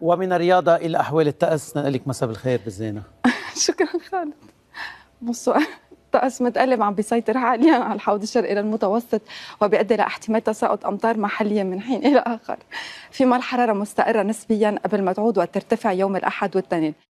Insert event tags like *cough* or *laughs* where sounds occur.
ومن الرياضة إلى أحوال التأس نقول لك مساء بالخير بالزينة *laughs* شكرا خالد بصوا الطقس متقلب عم بيسيطر حاليا على الحوض الشرقي للمتوسط وبيؤدي لاحتمال تساقط امطار محليا من حين الى اخر فيما الحراره مستقره نسبيا قبل ما تعود وترتفع يوم الاحد والثاني